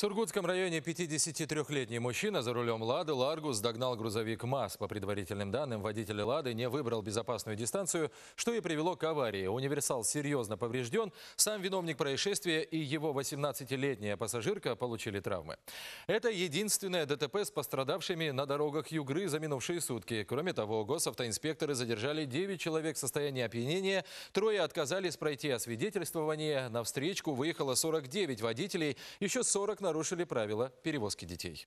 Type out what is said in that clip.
В Сургутском районе 53-летний мужчина за рулем «Лады» «Ларгус» догнал грузовик МАЗ. По предварительным данным, водитель «Лады» не выбрал безопасную дистанцию, что и привело к аварии. Универсал серьезно поврежден, сам виновник происшествия и его 18-летняя пассажирка получили травмы. Это единственное ДТП с пострадавшими на дорогах Югры за минувшие сутки. Кроме того, госавтоинспекторы задержали 9 человек в состоянии опьянения, трое отказались пройти освидетельствование, на встречку выехало 49 водителей, еще 40 на нарушили правила перевозки детей.